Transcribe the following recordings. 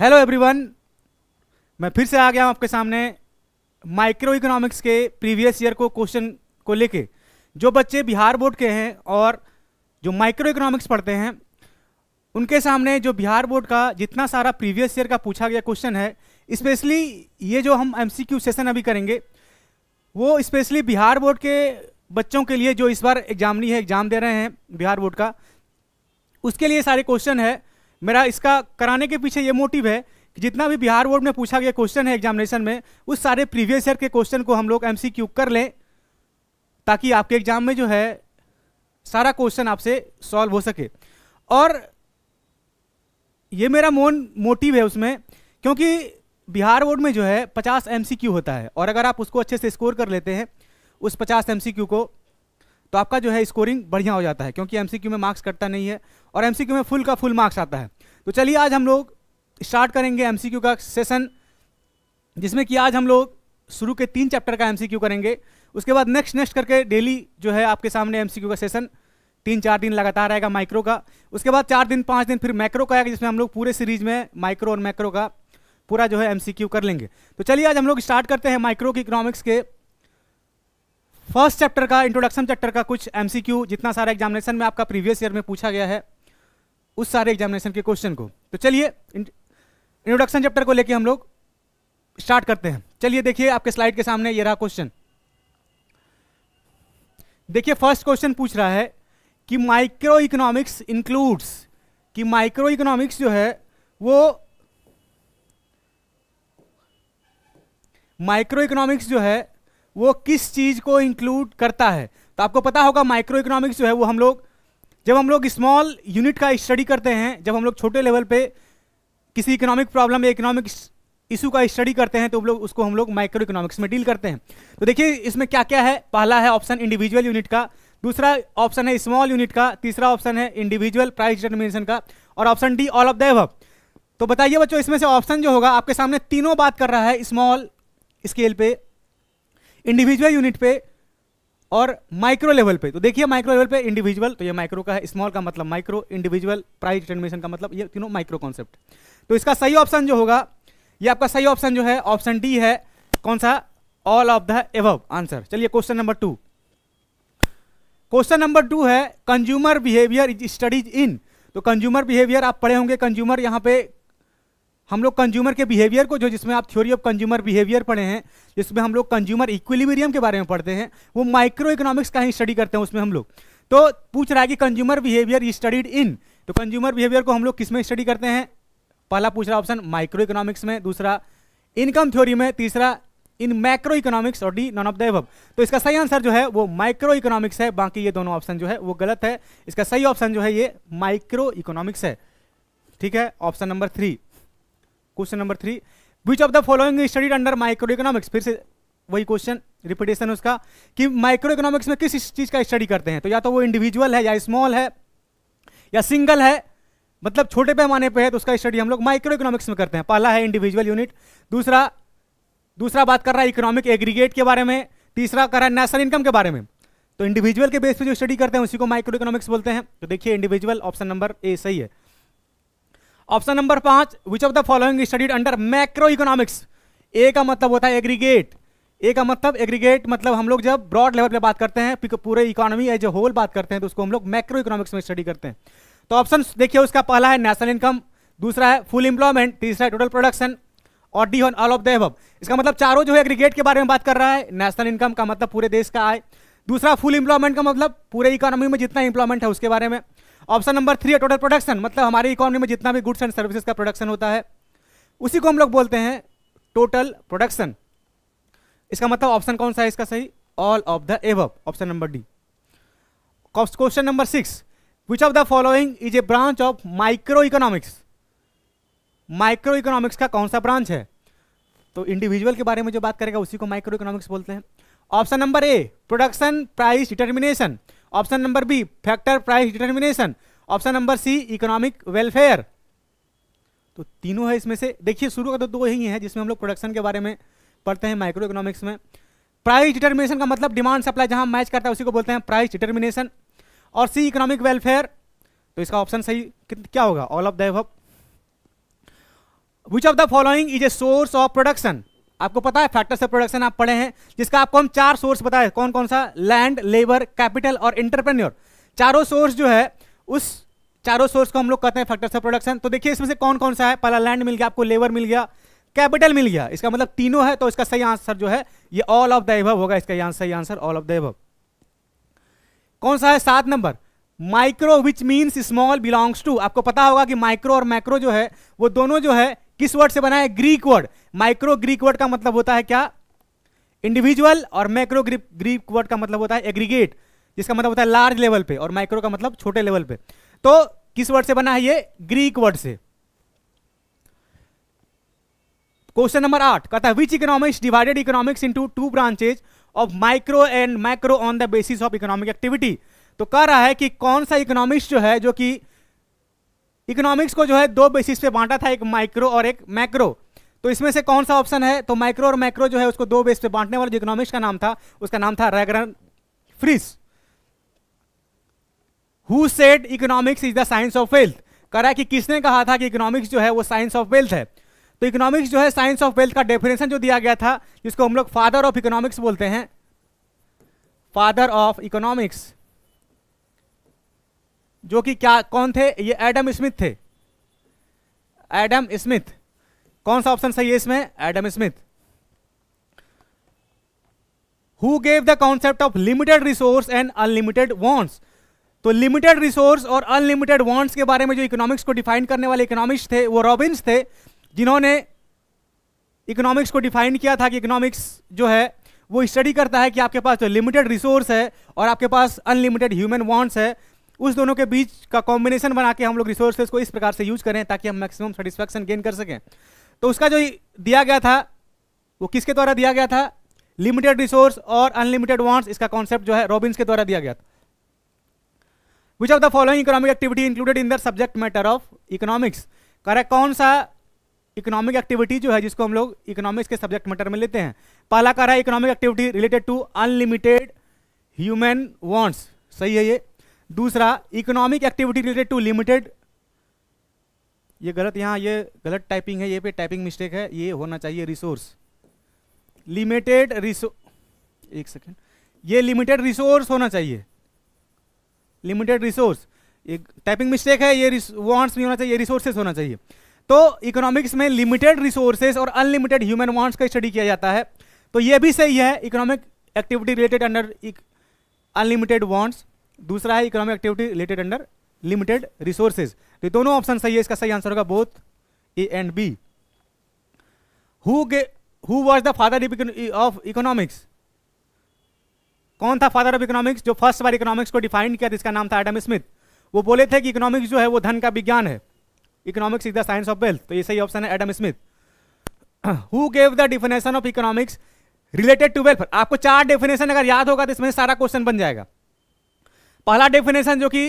hello everyone मैं फिर से आ गया हूं आपके सामने माइक्रो इकोनॉमिक्स के प्रीवियस ईयर को क्वेश्चन को लेके जो बच्चे बिहार बोर्ड के हैं और जो माइक्रो इकोनॉमिक्स पढ़ते हैं उनके सामने जो बिहार बोर्ड का जितना सारा प्रीवियस ईयर का पूछा गया क्वेश्चन है स्पेशली ये जो हम एम सेशन अभी करेंगे वो स्पेशली बिहार बोर्ड के बच्चों के लिए जो इस बार एग्जामनी है एग्जाम दे रहे हैं बिहार बोर्ड का उसके लिए सारे क्वेश्चन है मेरा इसका कराने के पीछे ये मोटिव है कि जितना भी बिहार बोर्ड में पूछा गया क्वेश्चन है एग्जामिनेशन में उस सारे प्रीवियस ईयर के क्वेश्चन को हम लोग एम कर लें ताकि आपके एग्जाम में जो है सारा क्वेश्चन आपसे सॉल्व हो सके और ये मेरा मोन मोटिव है उसमें क्योंकि बिहार बोर्ड में जो है 50 एम होता है और अगर आप उसको अच्छे से स्कोर कर लेते हैं उस 50 एम को तो आपका जो है स्कोरिंग बढ़िया हो जाता है क्योंकि एम में मार्क्स कटता नहीं है और एम में फुल का फुल मार्क्स आता है तो चलिए आज हम लोग स्टार्ट करेंगे एम का सेशन जिसमें कि आज हम लोग शुरू के तीन चैप्टर का एम करेंगे उसके बाद नेक्स्ट नेक्स्ट करके डेली जो है आपके सामने एम का सेशन तीन चार दिन लगातार आएगा माइक्रो का उसके बाद चार दिन पाँच दिन फिर मैक्रो का आएगा जिसमें हम लोग पूरे सीरीज में माइक्रो और मैक्रो का पूरा जो है एम कर लेंगे तो चलिए आज हम लोग स्टार्ट करते हैं माइक्रो की इकोनॉमिक्स के फर्स्ट चैप्टर का इंट्रोडक्शन चैप्टर का कुछ एम जितना सारा एग्जामिनेशन में आपका प्रीवियस ईयर में पूछा गया है उस सारे एग्जामिनेशन के क्वेश्चन को तो चलिए इंट्रोडक्शन चैप्टर को लेके हम लोग स्टार्ट करते हैं चलिए देखिए आपके स्लाइड के सामने ये रहा क्वेश्चन देखिए फर्स्ट क्वेश्चन पूछ रहा है कि माइक्रो इकोनॉमिक्स इंक्लूड्स कि माइक्रो इकोनॉमिक्स जो है वो माइक्रो इकोनॉमिक्स जो है वो किस चीज़ को इंक्लूड करता है तो आपको पता होगा माइक्रो इकोनॉमिक्स जो है वो हम लोग जब हम लोग स्मॉल यूनिट का स्टडी करते हैं जब हम लोग छोटे लेवल पे किसी इकोनॉमिक प्रॉब्लम या इकोनॉमिक इशू का स्टडी करते हैं तो हम लोग उसको हम लोग माइक्रो इकोनॉमिक्स में डील करते हैं तो देखिए इसमें क्या क्या है पहला है ऑप्शन इंडिविजुअल यूनिट का दूसरा ऑप्शन है स्मॉल यूनिट का तीसरा ऑप्शन है इंडिविजुअल प्राइस डिटर्मिनेशन का और option D all of the above तो बताइए बच्चों इसमें से ऑप्शन जो होगा आपके सामने तीनों बात कर रहा है स्मॉल स्केल पे इंडिविजुअल यूनिट पे और माइक्रो लेवल पे तो देखिए माइक्रो लेवल पे इंडिविजुअल तो ये माइक्रो का है स्मॉल का मतलब माइक्रो इंडिविजुअल प्राइस डिटर्मिनेशन का मतलब ये तीनों माइक्रो कॉन्सेप्ट तो इसका सही ऑप्शन जो होगा ये आपका सही ऑप्शन जो है ऑप्शन डी है कौन सा all of the above answer चलिए question number two question number two है कंज्यूमर बिहेवियर स्टडीज इन तो कंज्यूमर बिहेवियर आप पढ़े होंगे कंज्यूमर यहाँ पे हम लोग कंज्यूमर के बिहेवियर को जो जिसमें आप थ्योरी ऑफ कंज्यूमर बिहेवियर पढ़े हैं जिसमें हम लोग कंज्यूमर इक्विलिब्रियम के बारे में पढ़ते हैं वो माइक्रो इकोनॉमिक्स का ही स्टडी करते हैं उसमें हम लोग तो पूछ रहा है कि consumer behaviour is studied in तो कंज्यूमर बिहेवियर को हम लोग किस में स्टडी करते हैं पहला पूछ रहा ऑप्शन माइक्रो इकोनॉमिक्स में दूसरा इनकम थ्योरी में तीसरा इन मैक्रो इकोनॉमिक्स और D none of the above तो इसका सही आंसर जो है वो माइक्रो इकोनॉमिक्स है बाकी ये दोनों ऑप्शन जो है वो गलत है इसका सही ऑप्शन जो है ये माइक्रो इकोनॉमिक्स है ठीक है option number three question number three which of the following studied under micro economics फिर से वही क्वेश्चन रिपीटेशन उसका कि माइक्रो इकोनॉमिक्स में किस चीज़ का स्टडी करते हैं तो या तो वो इंडिविजुअल है या स्मॉल है या सिंगल है मतलब छोटे पैमाने पे है तो उसका स्टडी हम लोग माइक्रो इकोनॉमिक्स में करते हैं पहला है इंडिविजुअल यूनिट दूसरा दूसरा बात कर रहा है इकोनॉमिक एग्रीगेट के बारे में तीसरा कर रहा है नेशनल इनकम के बारे में तो इंडिविजुअल के बेस पे जो स्टडी करते हैं उसी को माइक्रो इकोनॉमिक्स बोलते हैं तो देखिए इंडिविजुअल ऑप्शन नंबर ए सही है ऑप्शन नंबर पांच which of the following studied under macro economics A का मतलब होता है एग्रीगेट ए का मतलब एग्रीगेट मतलब हम लोग जब ब्रॉड लेवल पे बात करते हैं पूरे इकोनॉमी एज ए होल बात करते हैं तो उसको हम लोग मैक्रो इकोनॉमिक्स में स्टडी करते हैं तो ऑप्शन देखिए उसका पहला है नेशनल इनकम दूसरा है फुल इंप्लॉयमेंट तीसरा टोटल प्रोडक्शन और D on all of the इसका मतलब चारों जो है एग्रीगेट के बारे में बात कर रहा है नेशनल इनकम का मतलब पूरे देश का आय दूसरा फुल इंप्लॉयमेंट का मतलब पूरे इकोनॉमी में जितना इंप्लॉयमेंट है उसके बारे में option number three total production मतलब हमारी इकोनॉमी में जितना भी गुड्स एंड सर्विसेज का प्रोडक्शन होता है उसी को हम लोग बोलते हैं टोटल प्रोडक्शन इसका मतलब ऑप्शन कौन सा है इसका सही all of the above option number D question number six which of the following is a branch of micro economics micro economics का कौन सा ब्रांच है तो इंडिविजुअल के बारे में जो बात करेगा उसी को माइक्रो इकोनॉमिक्स बोलते हैं option number A production price determination option number B factor price determination option number C economic welfare तो तीनों है इसमें से देखिए शुरू का तो दो ही है जिसमें हम लोग प्रोडक्शन के बारे में पढ़ते हैं माइक्रो इकोनॉमिक्स में प्राइस डिटर्मिनेशन का मतलब डिमांड सप्लाई जहां मैच करता है उसी को बोलते हैं प्राइस डिटर्मिनेशन और सी इकोनॉमिक वेलफेयर तो इसका ऑप्शन सही क्या होगा all of the which of the following is a source of production आपको पता है फैक्टर्स ऑफ प्रोडक्शन आप पढ़े हैं जिसका आपको हम चार सोर्स बताए कौन कौन सा लैंड लेबर कैपिटल और इंटरप्रेन्योर चारों सोर्स जो है उस चारों सोर्स को हम लोग कहते हैं फैक्टर्स ऑफ प्रोडक्शन तो देखिए इसमें से कौन कौन सा है पहला लैंड मिल गया आपको लेबर मिल गया कैपिटल मिल गया इसका मतलब तीनों है तो इसका सही आंसर जो है ये ऑल ऑफ द एभव होगा इसका सही answer all of the above कौन सा है सात number micro which means small belongs to आपको पता होगा कि माइक्रो और मैक्रो जो है वो दोनों जो है किस वर्ड से बना है Greek word micro Greek word का मतलब होता है क्या इंडिविजुअल और मैक्रो ग्रीक वर्ड का मतलब होता है एग्रीगेट जिसका मतलब होता है लार्ज लेवल पे और माइक्रो का मतलब छोटे लेवल पे तो किस वर्ड से बना है ये ग्रीक वर्ड से क्वेश्चन नंबर आठ कहता है which economics divided economics into two branches of micro and macro on the basis of economic activity तो कह रहा है कि कौन सा इकोनॉमिक्स जो है जो कि इकोनॉमिक्स को जो है दो बेसिस पे बांटा था एक माइक्रो और एक मैक्रो तो इसमें से कौन सा ऑप्शन है तो माइक्रो और मैक्रो जो है उसको दो बेस पे बांटने वाला जो इकोनॉमिक्स का नाम था उसका नाम था Ragnar Frisch who said economics is the science of wealth कह रहा है कि किसने कहा था कि इकोनॉमिक्स जो है वो साइंस ऑफ वेल्थ है तो इकोनॉमिक्स जो है साइंस ऑफ वेल्थ का डेफिनेशन जो दिया गया था जिसको हम लोग फादर ऑफ इकोनॉमिक्स बोलते हैं फादर ऑफ इकोनॉमिक्स जो कि क्या कौन थे ये एडम स्मिथ थे एडम स्मिथ कौन सा ऑप्शन सही है इसमें Adam Smith who gave the concept of limited resource and unlimited wants तो लिमिटेड रिसोर्स और अनलिमिटेड वॉन्ट्स के बारे में जो इकोनॉमिक्स को डिफाइन करने वाले इकोनॉमिक्स थे वो रॉबिन्स थे जिन्होंने इकोनॉमिक्स को डिफाइन किया था कि इकोनॉमिक्स जो है वो स्टडी करता है कि आपके पास जो लिमिटेड रिसोर्स है और आपके पास अनलिमिटेड ह्यूमन वॉन्ट्स है उस दोनों के बीच का कॉम्बिनेशन बना के हम लोग रिसोर्सेज को इस प्रकार से यूज करें ताकि हम मैक्सिमम सेटिस्फैक्शन गेन कर सकें तो उसका जो दिया गया था वो किसके द्वारा दिया गया था लिमिटेड रिसोर्स और अनलिमिटेड वांट्स इसका कॉन्सेप्ट जो है रॉबिन्स के द्वारा दिया गया था which of the following economic activity included in the subject matter of economics correct कौन सा इकोनॉमिक एक्टिविटी जो है जिसको हम लोग इकोनॉमिक्स के सब्जेक्ट मैटर में लेते हैं पहला कह रहा है economic activity related to unlimited human wants सही है ये दूसरा economic activity related to limited ये गलत यहाँ ये गलत टाइपिंग है ये पे टाइपिंग मिस्टेक है ये होना चाहिए रिसोर्स लिमिटेड रिसो एक सेकेंड ये लिमिटेड रिसोर्स होना चाहिए लिमिटेड रिसोर्स एक टाइपिंग मिस्टेक है ये वांट्स नहीं होना चाहिए रिसोर्सेज होना चाहिए तो इकोनॉमिक्स में लिमिटेड रिसोर्सेज और अनलिमिटेड ह्यूमन वांट्स का स्टडी किया जाता है तो ये भी सही है economic activity related under unlimited wants दूसरा है economic activity related under limited resources तो दोनों ऑप्शन सही है इसका सही आंसर होगा both A and B who who was the father of economics कौन था फादर ऑफ इकोनॉमिक्स जो फर्स्ट बार इकोनॉमिक्स को डिफाइन किया था इसका नाम था एडम स्मिथ वो बोले थे कि इकोनॉमिक्स जो है वो धन का विज्ञान है economics is the science of wealth तो ये सही ऑप्शन है Adam Smith who gave the definition of economics related to wealth आपको चार डेफिनेशन अगर याद होगा तो इसमें सारा क्वेश्चन बन जाएगा पहला डेफिनेशन जो कि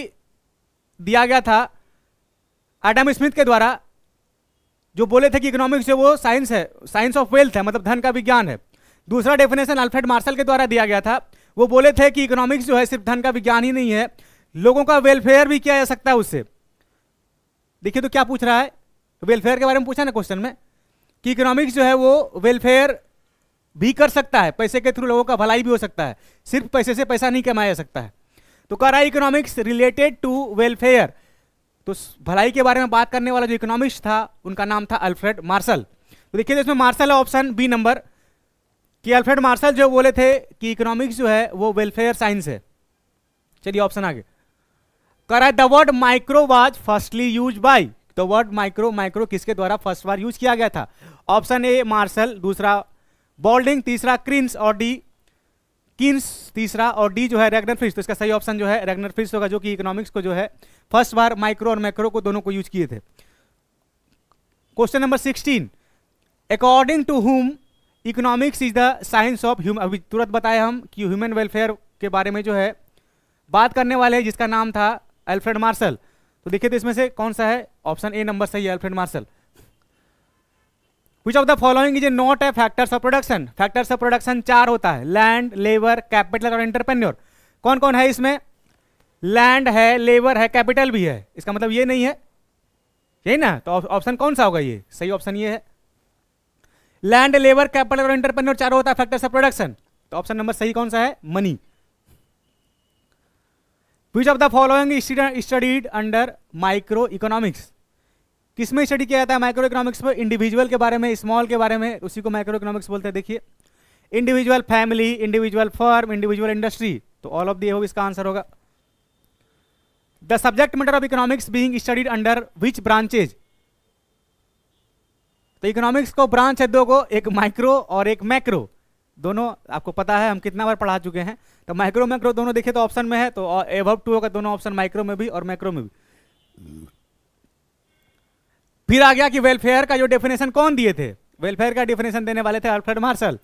दिया गया था एडम स्मिथ के द्वारा जो बोले थे कि इकोनॉमिक्स जो वो साइंस है साइंस ऑफ वेल्थ है मतलब धन का विज्ञान है दूसरा डेफिनेशन अल्फ्रेड मार्शल के द्वारा दिया गया था वो बोले थे कि इकोनॉमिक्स जो है सिर्फ धन का विज्ञान ही नहीं है लोगों का वेलफेयर भी किया जा सकता है उससे देखिए तो क्या पूछ रहा है वेलफेयर के बारे में पूछा ना क्वेश्चन में कि इकोनॉमिक्स जो है वो वेलफेयर भी कर सकता है पैसे के थ्रू लोगों का भलाई भी हो सकता है सिर्फ पैसे से पैसा नहीं कमाया जा सकता है तो कह रहा है इकोनॉमिक्स रिलेटेड टू वेलफेयर तो भलाई के बारे में बात करने वाला जो इकोनॉमिक्स था उनका नाम था अल्फ्रेड मार्शल तो देखिए इसमें मार्शल है ऑप्शन बी नंबर कि अल्फ्रेड मार्शल जो बोले थे कि इकोनॉमिक्स जो है वो वेलफेयर साइंस है चलिए ऑप्शन आगे कह रहा है the word micro was firstly used by the word micro micro किसके द्वारा फर्स्ट बार यूज किया गया था ऑप्शन ए मार्शल दूसरा बॉल्डिंग तीसरा क्रिंस और डी किन्स तीसरा और डी जो है रेगनर फिश तो इसका सही ऑप्शन जो है रेगनर फिश होगा जो कि इकोनॉमिक्स को जो है फर्स्ट बार माइक्रो और मैक्रो को दोनों को यूज किए थे question number sixteen according to whom economics is the science of human अभी तुरंत बताए हम कि ह्यूमन वेलफेयर के बारे में जो है बात करने वाले जिसका नाम था एल्फ्रेड मार्शल तो देखिए तो इसमें से कौन सा है ऑप्शन ए नंबर सही है Alfred Marshall which of the following is not a factors of production factors of production चार होता है लैंड लेबर कैपिटल और एंटरप्रेन्योर कौन कौन है इसमें लैंड है लेबर है कैपिटल भी है इसका मतलब ये नहीं है यही ना तो ऑप्शन कौन सा होगा ये सही ऑप्शन ये है लैंड लेबर कैपिटल और एंटरप्रेन्योर चार होता है फैक्टर्स ऑफ प्रोडक्शन तो ऑप्शन नंबर सही कौन सा है money which of the following studied under micro economics किसमें स्टडी किया जाता है माइक्रो इकोनॉमिक्स पर इंडिविजुअल के बारे में स्मॉल के बारे में उसी को माइक्रो इकोनॉमिक्स बोलते हैं देखिए individual family individual firm individual industry तो ऑल ऑफ दी हो इसका आंसर होगा the subject matter of economics being studied under which branches तो इकोनॉमिक्स को ब्रांच है दो को एक माइक्रो और एक मैक्रो दोनों आपको पता है हम कितना बार पढ़ा चुके हैं तो माइक्रो मैक्रो दोनों देखिए तो ऑप्शन में है तो एवब टू होगा दोनों ऑप्शन माइक्रो में भी और मैक्रो में भी फिर आ गया कि वेलफेयर का जो डेफिनेशन कौन दिए थे वेलफेयर का डेफिनेशन देने वाले थे Alfred Marshall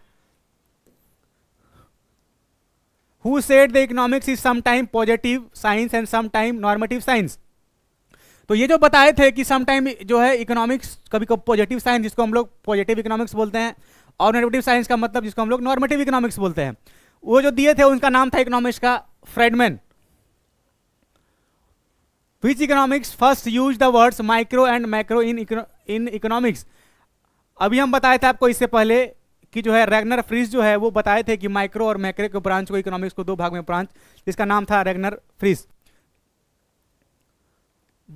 who said the economics is sometime positive science and sometime normative science तो ये जो बताए थे कि समटाइम जो है इकोनॉमिक्स कभी कभी पॉजिटिव साइंस जिसको हम लोग पॉजिटिव इकोनॉमिक्स बोलते हैं और नेगेटिव साइंस का मतलब जिसको हम लोग नॉर्मेटिव इकोनॉमिक्स बोलते हैं वो जो दिए थे उनका नाम था इकोनॉमिक्स का Friedman which economics first used the words micro and macro in in economics अभी हम बताए थे आपको इससे पहले कि जो है रेगनर फ्रीज जो है वो बताए थे कि माइक्रो और मैक्रो के ब्रांच को इकोनॉमिक्स को दो भाग में ब्रांच जिसका नाम था Ragnar Frisch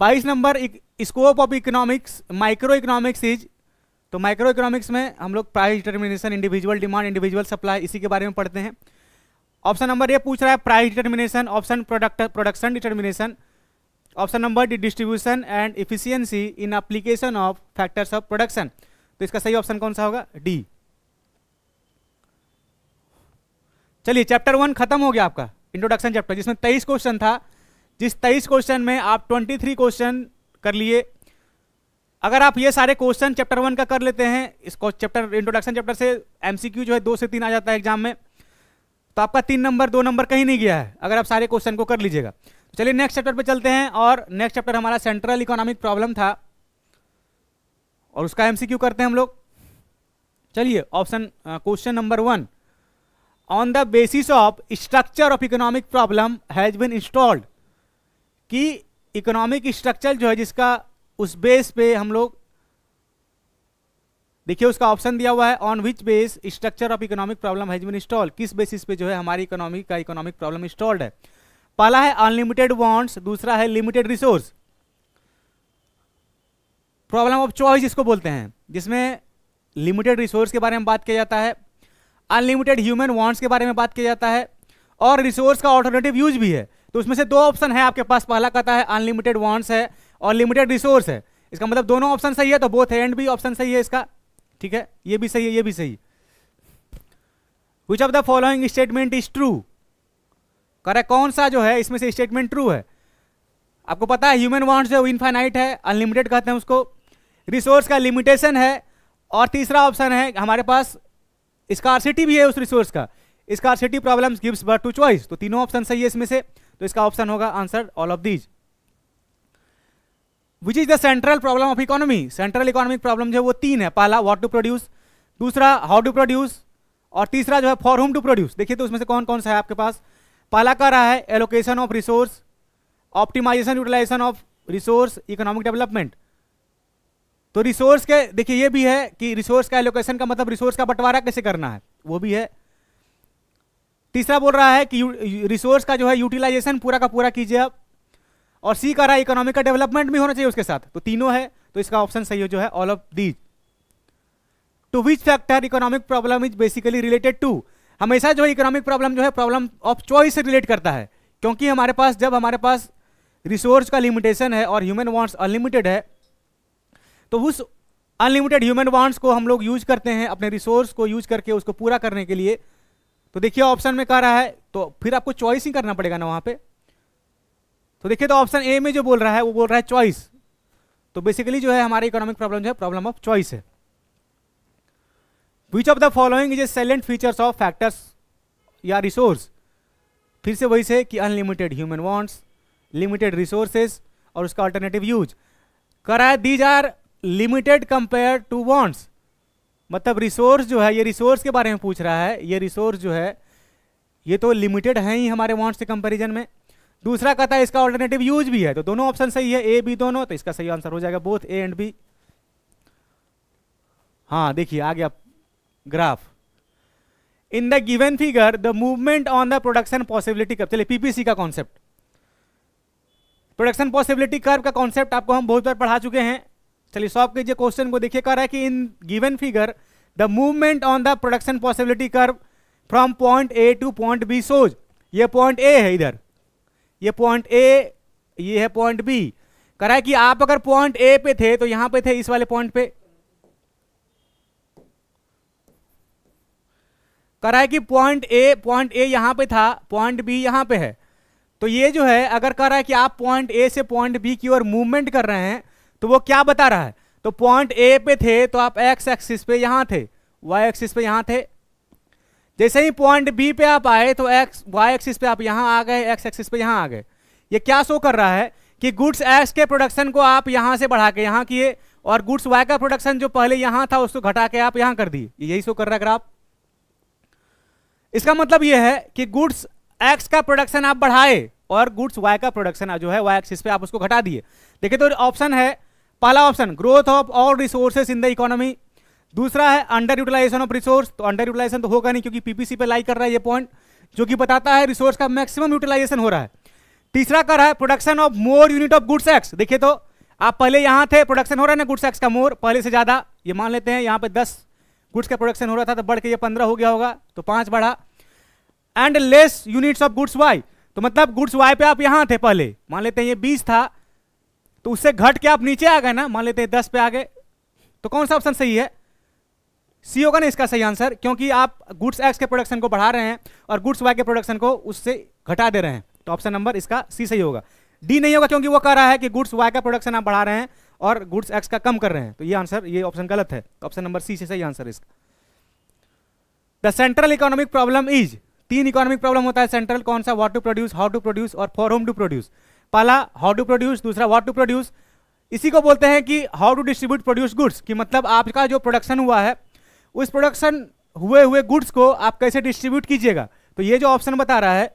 22 number scope of economics micro economics is तो माइक्रो इकोनॉमिक्स में हम लोग price determination individual demand individual supply इसी के बारे में पढ़ते हैं ऑप्शन नंबर ये पूछ रहा है price determination option product production determination option number D distribution and efficiency in application of factors of production तो इसका सही ऑप्शन कौन सा होगा डी चलिए चैप्टर वन खत्म हो गया आपका इंट्रोडक्शन चैप्टर जिसमें तेईस क्वेश्चन था जिस तेईस क्वेश्चन में आप ट्वेंटी थ्री क्वेश्चन कर लिए अगर आप ये सारे क्वेश्चन चैप्टर वन का कर लेते हैं इसको चैप्टर इंट्रोडक्शन चैप्टर से एमसीक्यू जो है दो से तीन आ जाता है एग्जाम में तो आपका तीन नंबर दो नंबर कहीं नहीं गया है अगर आप सारे क्वेश्चन को कर लीजिएगा तो चलिए नेक्स्ट चैप्टर पे चलते हैं और नेक्स्ट चैप्टर हमारा सेंट्रल इकोनॉमिक प्रॉब्लम था और उसका एमसीक्यू करते हैं हम लोग चलिए option question number one on the basis of structure of economic problem has been installed कि इकोनॉमिक स्ट्रक्चर जो है जिसका उस बेस पे हम लोग देखिए उसका ऑप्शन दिया हुआ है on which base structure of economic problem has been install किस बेसिस पे जो है हमारी इकोनॉमी का इकोनॉमिक प्रॉब्लम इंस्टॉल्ड है पहला है अनलिमिटेड वॉन्ट्स दूसरा है limited resource problem of choice इसको बोलते हैं जिसमें लिमिटेड रिसोर्स के बारे में बात किया जाता है अनलिमिटेड ह्यूमन वॉन्ट्स के बारे में बात किया जाता है और रिसोर्स का ऑल्टरनेटिव यूज भी है तो उसमें से दो ऑप्शन है आपके पास पहला कहता है अनलिमिटेड वॉन्ट्स है और लिमिटेड रिसोर्स है इसका मतलब दोनों ऑप्शन सही है तो बोथ एंड भी ऑप्शन सही है इसका ठीक है ये भी सही है ये भी सही which of the following statement is true correct कौन सा जो है इसमें से स्टेटमेंट ट्रू है आपको पता है ह्यूमन वांट्स जो इनफाइनाइट है अनलिमिटेड कहते हैं उसको रिसोर्स का लिमिटेशन है और तीसरा ऑप्शन है हमारे पास स्कारसिटी भी है उस रिसोर्स का city problem gives birth to choice तो तीनों ऑप्शन सही है इसमें से तो इसका ऑप्शन होगा answer all of these which is the central problem of economy central economic problem जो है वो तीन है पहला वॉट टू प्रोड्यूस दूसरा हाउ टू प्रोड्यूस और तीसरा जो है फॉर होम टू प्रोड्यूस देखिए तो उसमें से कौन कौन सा है आपके पास पहला कह रहा है allocation of resource optimization utilization of resource economic development तो रिसोर्स के देखिए ये भी है कि रिसोर्स का एलोकेशन का मतलब रिसोर्स का बंटवारा कैसे करना है वो भी है तीसरा बोल रहा है कि रिसोर्स का जो है यूटिलाइजेशन पूरा का पूरा कीजिए आप और सी का रहा है इकोनॉमिक का डेवलपमेंट भी होना चाहिए उसके साथ तो तीनों है तो इसका ऑप्शन सही हो जो है all of these two which factor economic problem is basically related to हमेशा जो इकोनॉमिक प्रॉब्लम जो है प्रॉब्लम ऑफ चॉइस से रिलेट करता है क्योंकि हमारे पास जब हमारे पास रिसोर्स का लिमिटेशन है और ह्यूमन वांट्स अनलिमिटेड है तो उस अनलिमिटेड ह्यूमन वांट्स को हम लोग यूज करते हैं अपने रिसोर्स को यूज करके उसको पूरा करने के लिए तो देखिए ऑप्शन में कह रहा है तो फिर आपको चॉइस ही करना पड़ेगा ना वहां पे तो देखिए तो ऑप्शन ए में जो बोल रहा है वो बोल रहा है चॉइस तो बेसिकली जो है हमारे इकोनॉमिक प्रॉब्लम जो है प्रॉब्लम ऑफ चॉइस है which of the following is a salient features of factors या रिसोर्स फिर से वही से कि unlimited human wants limited resources और उसका अल्टरनेटिव यूज कराए these are limited compare to wants मतलब रिसोर्स जो है ये रिसोर्स के बारे में पूछ रहा है ये रिसोर्स जो है ये तो लिमिटेड है ही हमारे वॉन्ट्स के कंपेरिजन में दूसरा कहता है इसका ऑल्टरनेटिव यूज भी है तो दोनों ऑप्शन सही है ए बी दोनों तो इसका सही आंसर हो जाएगा बोथ ए एंड बी हाँ देखिए आ गया graph in the given figure the movement on the production possibility curve चलिए पीपीसी का कॉन्सेप्ट प्रोडक्शन पॉसिबिलिटी कर्व का कॉन्सेप्ट आपको हम बहुत बार पढ़ा चुके हैं चलिए सॉल्व कीजिए क्वेश्चन को देखिए कह रहा है कि in given figure the movement on the production possibility curve from point A to point B shows ये पॉइंट ए है इधर ये पॉइंट ए ये है पॉइंट बी करा कि आप अगर पॉइंट ए पे थे तो यहां पे थे इस वाले पॉइंट पे करा है कि पॉइंट ए पॉइंट ए यहां पे था पॉइंट बी यहां पे है तो ये जो है अगर कह रहा है कि आप पॉइंट ए से पॉइंट बी की ओर मूवमेंट कर रहे हैं तो वो क्या बता रहा है तो पॉइंट ए पे थे तो आप एक्स एक्सिस पे यहां थे वाई एक्सिस पे यहां थे जैसे ही पॉइंट बी पे आप आए तो एक्स वाई एक्सिस पे आप यहां आ गए एक्स एक्सिस पे यहां आ गए ये क्या शो कर रहा है कि गुड्स एक्स के प्रोडक्शन को आप यहां से बढ़ा के यहां किए और गुड्स वाई का प्रोडक्शन जो पहले यहां था उसको घटा के आप यहां कर दिए यही शो कर रहा है ग्राफ इसका मतलब यह है कि गुड्स एक्स का प्रोडक्शन आप बढ़ाए और गुड्स वाई का प्रोडक्शन जो है वाई एक्सिस पे आप उसको घटा दिए देखिए तो ऑप्शन है पहला option growth of all resources in the economy दूसरा है अंडर यूटिलाइजेशन ऑफ रिसोर्स तो अंडर यूटिलाइजेशन तो होगा नहीं क्योंकि पीपीसी पे लाई कर रहा है ये पॉइंट जो कि बताता है रिसोर्स का मैक्सिमम यूटिलाइजेशन हो रहा है तीसरा कर रहा है production of more unit of goods X देखिए तो आप पहले यहाँ थे प्रोडक्शन हो रहा है ना गुड्स एक्स का मोर पहले से ज़्यादा ये मान लेते हैं यहाँ पे दस गुड्स का प्रोडक्शन हो रहा था तो बढ़ के ये पंद्रह हो गया होगा तो पांच बढ़ा and less units of goods Y तो मतलब गुड्स वाई पे आप यहाँ थे पहले मान लेते हैं ये बीस था तो उससे घट के आप नीचे आ गए ना मान लेते हैं दस पे आ गए तो कौन सा ऑप्शन सही है सी होगा ना इसका सही आंसर क्योंकि आप गुड्स एक्स के प्रोडक्शन को बढ़ा रहे हैं और गुड्स वाई के प्रोडक्शन को उससे घटा दे रहे हैं तो ऑप्शन नंबर इसका सी सही होगा डी नहीं होगा क्योंकि वो कह रहा है कि गुड्स वाई का प्रोडक्शन आप बढ़ा रहे हैं और गुड्स एक्स का कम कर रहे हैं तो ये आंसर ये ऑप्शन गलत है तो ऑप्शन नंबर सी से सही आंसर इसका the central economic problem is तीन इकोनॉमिक प्रॉब्लम होता है सेंट्रल कौन सा what to produce how to produce और फॉर होम टू प्रोड्यूस पहला हाउ टू प्रोड्यूस दूसरा वॉट टू प्रोड्यूस इसी को बोलते हैं कि how to distribute produce goods कि मतलब आपका जो प्रोडक्शन हुआ है उस प्रोडक्शन हुए हुए गुड्स को आप कैसे डिस्ट्रीब्यूट कीजिएगा तो ये जो ऑप्शन बता रहा है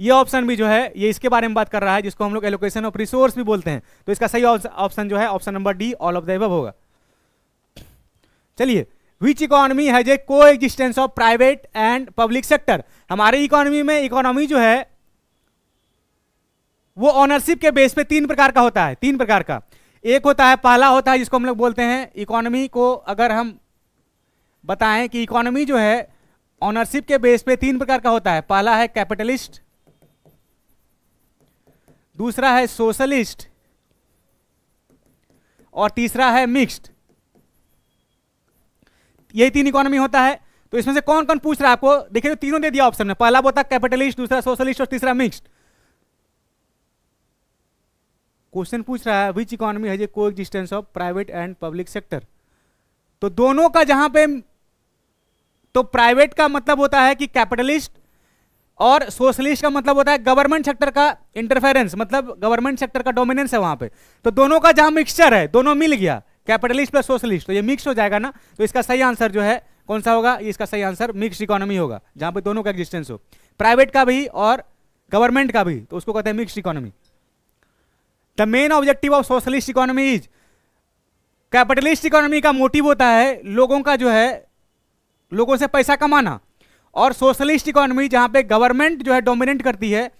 ये ऑप्शन भी जो है ये इसके बारे में बात कर रहा है जिसको हम लोग एलोकेशन ऑफ रिसोर्स भी बोलते हैं तो इसका सही ऑप्शन जो है option number D all of the होगा चलिए which economy has a coexistence of private and public sector हमारे इकोनॉमी में इकोनॉमी जो है वो ऑनरशिप के बेस पे तीन प्रकार का होता है तीन प्रकार का एक होता है पहला होता है जिसको हम लोग बोलते हैं इकोनॉमी को अगर हम बताएं कि इकोनॉमी जो है ऑनरशिप के बेस पे तीन प्रकार का होता है पहला है कैपिटलिस्ट दूसरा है सोशलिस्ट और तीसरा है मिक्स्ड यही तीन इकोनॉमी होता है तो इसमें से कौन कौन पूछ रहा है आपको देखिए तो तीनों दे दिया ऑप्शन में पहला बोता कैपिटलिस्ट दूसरा सोशलिस्ट और तीसरा मिक्स्ड क्वेश्चन पूछ रहा है विच economy has a coexistence of private and public sector तो दोनों का जहां पे तो प्राइवेट का मतलब होता है कि कैपिटलिस्ट और सोशलिस्ट का मतलब होता है गवर्नमेंट सेक्टर का इंटरफेरेंस मतलब गवर्नमेंट सेक्टर का डोमिनेंस है वहां पे तो दोनों का जहां मिक्सचर है दोनों मिल गया कैपिटलिस्ट प्लस सोशलिस्ट तो ये मिक्स हो जाएगा ना तो इसका सही आंसर जो है कौन सा होगा इसका सही आंसर मिक्स इकोनॉमी होगा जहां पर दोनों का एग्जिस्टेंस हो प्राइवेट का भी और गवर्नमेंट का भी तो उसको कहते हैं mix economy the main objective of socialist economy is capitalist economy का मोटिव होता है लोगों का जो है लोगों से पैसा कमाना और सोशलिस्ट इकोनॉमी जहाँ पे गवर्नमेंट जो है डोमिनेट करती है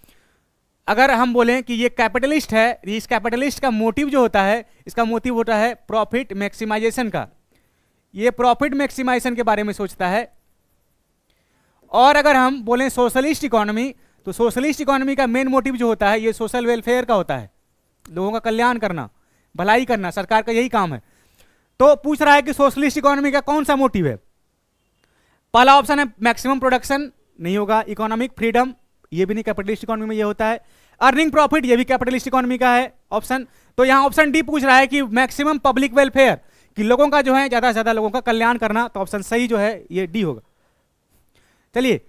अगर हम बोलें कि ये कैपिटलिस्ट है तो इस कैपिटलिस्ट का मोटिव जो होता है इसका मोटिव होता है प्रॉफिट मैक्सिमाइजेशन का ये प्रॉफिट मैक्सिमाइजेशन के बारे में सोचता है और अगर हम बोलें सोशलिस्ट इकोनॉमी तो सोशलिस्ट इकोनॉमी का मेन मोटिव जो होता है ये सोशल वेलफेयर का होता है लोगों का कल्याण करना भलाई करना सरकार का यही काम है तो पूछ रहा है कि सोशलिस्ट इकोनॉमी का कौन सा मोटिव है पहला ऑप्शन है मैक्सिमम प्रोडक्शन नहीं होगा इकोनॉमिक फ्रीडम ये भी नहीं कैपिटलिस्ट इकोनॉमी में ये होता है अर्निंग प्रॉफिट ये भी कैपिटलिस्ट इकोनॉमी का है ऑप्शन तो यहाँ ऑप्शन डी पूछ रहा है कि मैक्सिमम पब्लिक वेलफेयर कि लोगों का जो है ज़्यादा से ज़्यादा लोगों का कल्याण करना तो ऑप्शन सही जो है ये डी होगा चलिए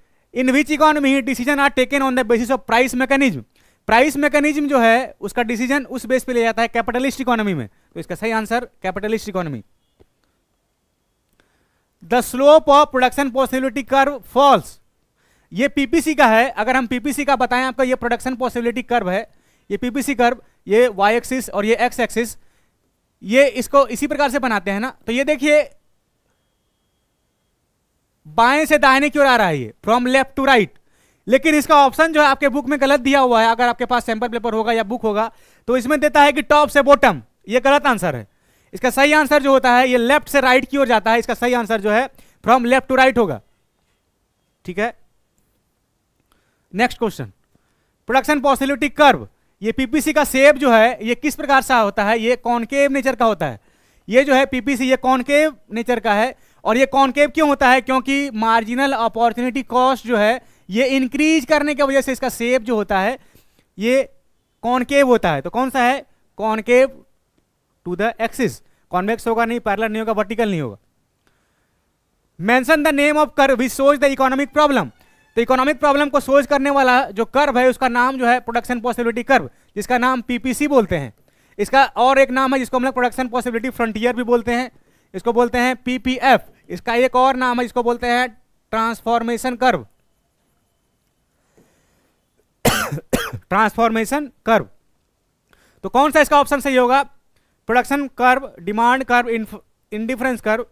in which economy decision are taken on the basis of price mechanism price mechanism जो है उसका डिसीजन उस बेस पे लिया जाता है कैपिटलिस्ट इकोनॉमी में तो इसका सही answer capitalist economy the slope of production possibility curve falls ये पीपीसी का है अगर हम पीपीसी का बताएं आपका ये प्रोडक्शन पॉसिबिलिटी कर्व है ये पीपीसी कर्व ये वाई एक्सिस और ये एक्स एक्सिस ये इसको इसी प्रकार से बनाते हैं ना तो ये देखिए बाएं से दाहिने की ओर आ रहा है ये फ्रॉम लेफ्ट टू राइट लेकिन इसका ऑप्शन जो है आपके बुक में गलत दिया हुआ है अगर आपके पास सैंपल पेपर होगा या बुक होगा तो इसमें देता है कि टॉप से बॉटम ये गलत आंसर है इसका सही आंसर जो होता है ये लेफ्ट से राइट की ओर जाता है इसका सही आंसर जो है फ्रॉम लेफ्ट टू राइट होगा ठीक है next question production possibility curve ये पीपीसी का सेब जो है ये किस प्रकार सा होता है ये कॉनकेव नेचर का होता है ये जो है पीपीसी ये कॉनकेव नेचर का है और ये कॉनकेव क्यों होता है क्योंकि मार्जिनल अपॉर्चुनिटी कॉस्ट जो है ये इंक्रीज करने की वजह से इसका सेप जो होता है ये कॉनकेव होता है तो कौन सा है concave to the axis convex होगा नहीं पैरलर नहीं होगा वर्टिकल नहीं होगा mention the name of curve solve the economic problem तो इकोनॉमिक प्रॉब्लम को सोच करने वाला जो कर्व है उसका नाम जो है प्रोडक्शन पॉसिबिलिटी कर्व जिसका नाम पीपीसी बोलते हैं इसका और एक नाम है जिसको हम लोग प्रोडक्शन पॉसिबिलिटी फ्रंटियर भी बोलते हैं इसको बोलते हैं पीपीएफ इसका एक और नाम है जिसको बोलते हैं ट्रांसफॉर्मेशन कर्व ट्रांसफॉर्मेशन कर्व तो कौन सा इसका ऑप्शन सही होगा production curve demand curve indifference curve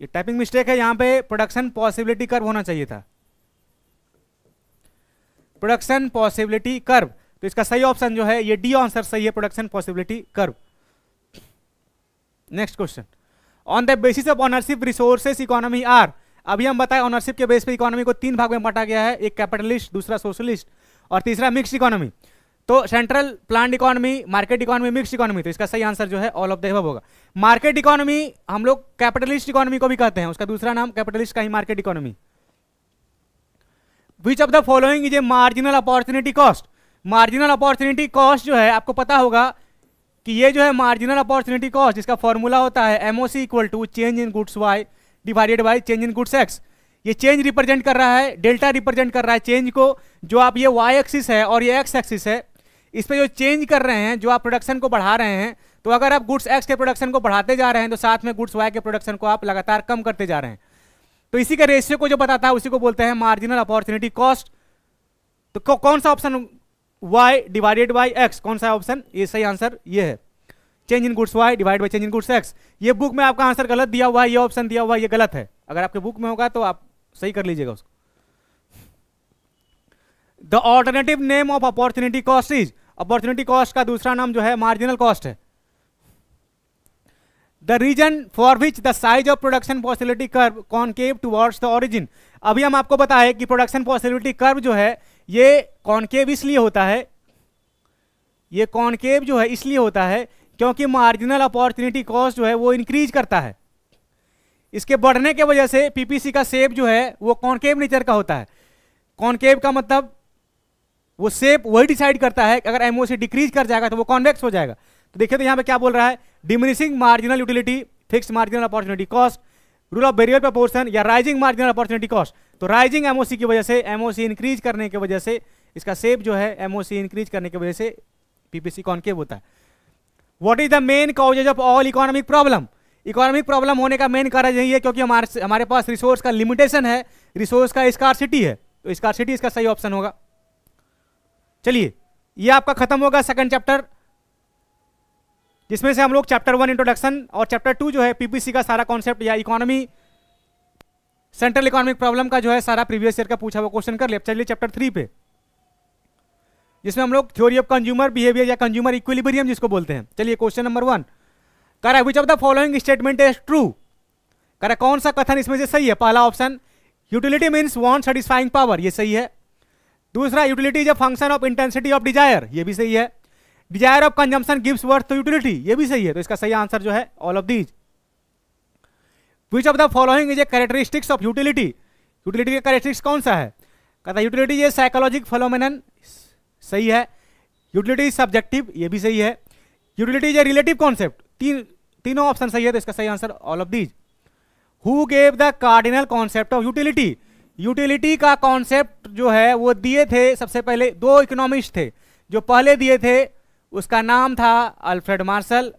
ये टाइपिंग मिस्टेक है यहां पे प्रोडक्शन पॉसिबिलिटी कर्व होना चाहिए था प्रोडक्शन पॉसिबिलिटी कर्व तो इसका सही ऑप्शन जो है ये डी आंसर सही है production possibility curve next question on the basis of ownership resources economy are अभी हम बताए ऑनरशिप के बेस पे इकोनॉमी को तीन भाग में बांटा गया है एक कैपिटलिस्ट दूसरा सोशलिस्ट और तीसरा मिक्स इकोनॉमी तो central plan economy market economy mix economy तो इसका सही आंसर जो है ऑल ऑफ द होगा मार्केट इकोनॉमी हम लोग कैपिटलिस्ट इकोनॉमी को भी कहते हैं उसका दूसरा नाम कैपिटलिस्ट का ही market economy which of the following is a marginal opportunity cost marginal opportunity cost जो है आपको पता होगा कि ये जो है मार्जिनल अपॉर्चुनिटी कॉस्ट जिसका फॉर्मूला होता है MOC equal to change in goods Y divided by change in goods X ये चेंज रिप्रेजेंट कर रहा है डेल्टा रिप्रेजेंट कर रहा है चेंज को जो आप ये वाई एक्सिस है और ये एक्स एक्सिस है इस पर जो चेंज कर रहे हैं जो आप प्रोडक्शन को बढ़ा रहे हैं तो अगर आप गुड्स एक्स के प्रोडक्शन को बढ़ाते जा रहे हैं तो साथ में गुड्स वाई के प्रोडक्शन को आप लगातार कम करते जा रहे हैं तो इसी के रेशियो को जो बताता है उसी को बोलते हैं मार्जिनल अपॉर्चुनिटी कॉस्ट तो कौन सा option Y divided by X कौन सा ऑप्शन ये सही आंसर ये है change in goods Y divide by change in goods X ये बुक में आपका आंसर गलत दिया हुआ है ये ऑप्शन दिया हुआ है ये गलत है अगर आपके बुक में होगा तो आप सही कर लीजिएगा उसको the alternative name of opportunity cost is opportunity cost का दूसरा नाम जो है मार्जिनल कॉस्ट है the reason for which the size of production possibility curve concave towards the origin अभी हम आपको बताए कि प्रोडक्शन पॉसिबिलिटी कर्व जो है ये कॉन्केव इसलिए होता है ये कॉन्केव जो है इसलिए होता है क्योंकि मार्जिनल अपॉर्चुनिटी कॉस्ट जो है वो इंक्रीज करता है इसके बढ़ने के वजह से पीपीसी का सेप जो है वो कॉनकेव नेचर का होता है कॉन्केव का मतलब वो सेप वही डिसाइड करता है कि अगर एमओसी डिक्रीज कर जाएगा तो वो कॉन्वेक्स हो जाएगा तो देखिए तो यहाँ पे क्या बोल रहा है diminishing marginal utility fix marginal opportunity cost rule of variable proportion या राइजिंग मार्जिनल अपॉर्चुनिटी कॉस्ट तो राइजिंग एमओसी की वजह से एमओसी इंक्रीज करने की वजह से इसका सेप जो है एमओसी इंक्रीज करने की वजह से पीपीसी कॉन्केव होता है what is the main causes of all economic problem economic problem होने का मेन कारण यही है क्योंकि हमारे हमारे पास रिसोर्स का लिमिटेशन है रिसोर्स का सिटी है तो स्कारसिटी इसका सही ऑप्शन होगा चलिए ये आपका खत्म होगा सेकंड चैप्टर जिसमें से हम लोग चैप्टर वन इंट्रोडक्शन और चैप्टर टू जो है पीपीसी का सारा कॉन्सेप्ट या इकोनॉमी सेंट्रल इकोनॉमिक प्रॉब्लम का जो है सारा प्रीवियस ईयर का पूछा हुआ क्वेश्चन कर ले चलिए चैप्टर थ्री पे जिसमें हम लोग थ्योरी ऑफ कंज्यूमर बिहेवियर या कंज्यूमर इक्विलिब्रियम जिसको बोलते हैं चलिए क्वेश्चन नंबर वन करा which of the following statement is true करा कौन सा कथन इसमें से सही है पहला option utility means want satisfying power ये सही है दूसरा utility is a function of intensity of desire ये भी सही है desire of consumption gives worth to utility ये भी सही है तो इसका सही आंसर जो है all of these which of the following is a characteristics of utility utility के कैरेक्टरिस्टिक्स कौन सा है कहता है यूटिलिटी ये साइकोलॉजिक फॉलोमेन सही है यूटिलिटी सब्जेक्टिव ये भी सही है utility is a relative concept तीन तीनों ऑप्शन सही है तो इसका सही answer all of these who gave the cardinal concept of utility utility का कॉन्सेप्ट जो है वो दिए थे सबसे पहले दो इकोनॉमिस्ट थे जो पहले दिए थे उसका नाम था अल्फ्रेड मार्शल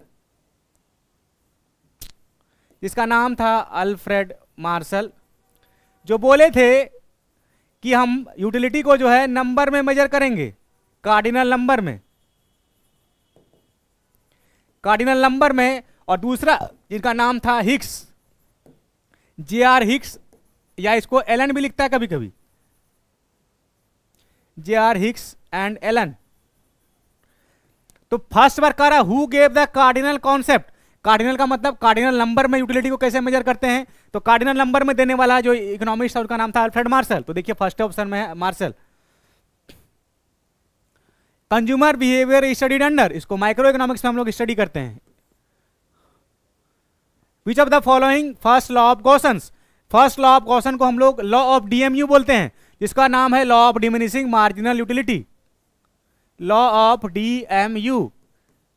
जिसका नाम था अल्फ्रेड मार्शल जो बोले थे कि हम यूटिलिटी को जो है नंबर में मेजर करेंगे कार्डिनल नंबर में कार्डिनल नंबर में और दूसरा जिनका नाम था हिक्स जे आर हिक्स या इसको एलन भी लिखता है कभी कभी J R Hicks and Allen तो फर्स्ट बार कह रहा who gave the cardinal concept cardinal का मतलब कार्डिनल नंबर में यूटिलिटी को कैसे मेजर करते हैं तो कार्डिनल नंबर में देने वाला जो इकोनॉमिस्ट था उनका नाम था अल्फ्रेड मार्शल तो देखिए फर्स्ट ऑप्शन में है Marshall consumer behaviour studied under इसको माइक्रो इकोनॉमिक्स में हम लोग स्टडी करते हैं which of the following first law of question first law of question को हम लोग लॉ ऑफ डीएमयू बोलते हैं जिसका नाम है law of diminishing marginal utility law of DMU